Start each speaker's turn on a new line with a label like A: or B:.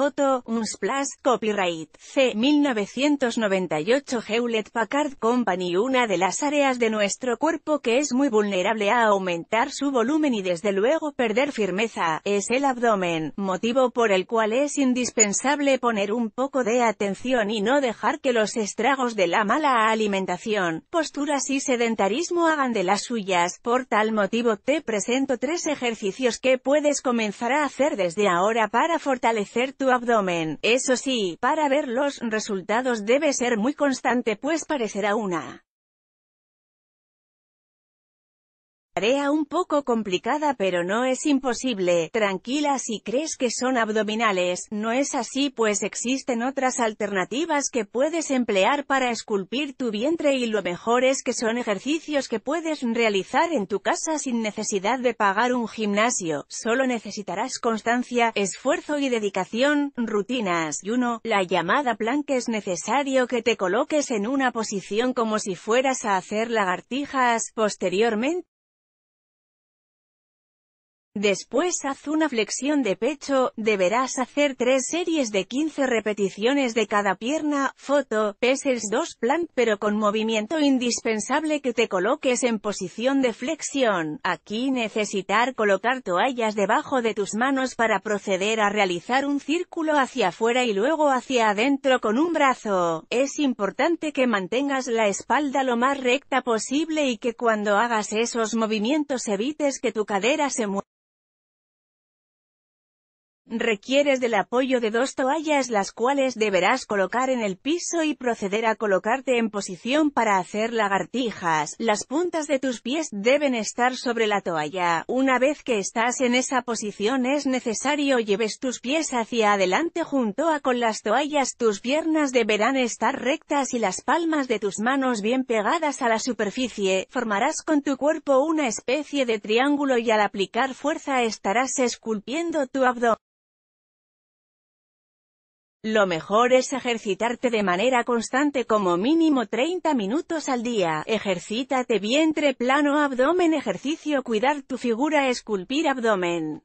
A: Foto, Unsplash, Copyright, C. 1998 Hewlett Packard Company Una de las áreas de nuestro cuerpo que es muy vulnerable a aumentar su volumen y desde luego perder firmeza, es el abdomen, motivo por el cual es indispensable poner un poco de atención y no dejar que los estragos de la mala alimentación, posturas y sedentarismo hagan de las suyas, por tal motivo te presento tres ejercicios que puedes comenzar a hacer desde ahora para fortalecer tu abdomen. Eso sí, para ver los resultados debe ser muy constante pues parecerá una Tarea un poco complicada pero no es imposible, tranquila si crees que son abdominales, no es así pues existen otras alternativas que puedes emplear para esculpir tu vientre y lo mejor es que son ejercicios que puedes realizar en tu casa sin necesidad de pagar un gimnasio, solo necesitarás constancia, esfuerzo y dedicación, rutinas, y uno, la llamada que es necesario que te coloques en una posición como si fueras a hacer lagartijas, posteriormente Después haz una flexión de pecho, deberás hacer tres series de 15 repeticiones de cada pierna, foto, peses 2 plan pero con movimiento indispensable que te coloques en posición de flexión, aquí necesitar colocar toallas debajo de tus manos para proceder a realizar un círculo hacia afuera y luego hacia adentro con un brazo, es importante que mantengas la espalda lo más recta posible y que cuando hagas esos movimientos evites que tu cadera se mueva. Requieres del apoyo de dos toallas las cuales deberás colocar en el piso y proceder a colocarte en posición para hacer lagartijas. Las puntas de tus pies deben estar sobre la toalla. Una vez que estás en esa posición es necesario lleves tus pies hacia adelante junto a con las toallas. Tus piernas deberán estar rectas y las palmas de tus manos bien pegadas a la superficie. Formarás con tu cuerpo una especie de triángulo y al aplicar fuerza estarás esculpiendo tu abdomen. Lo mejor es ejercitarte de manera constante como mínimo 30 minutos al día, ejercítate vientre plano abdomen ejercicio cuidar tu figura esculpir abdomen.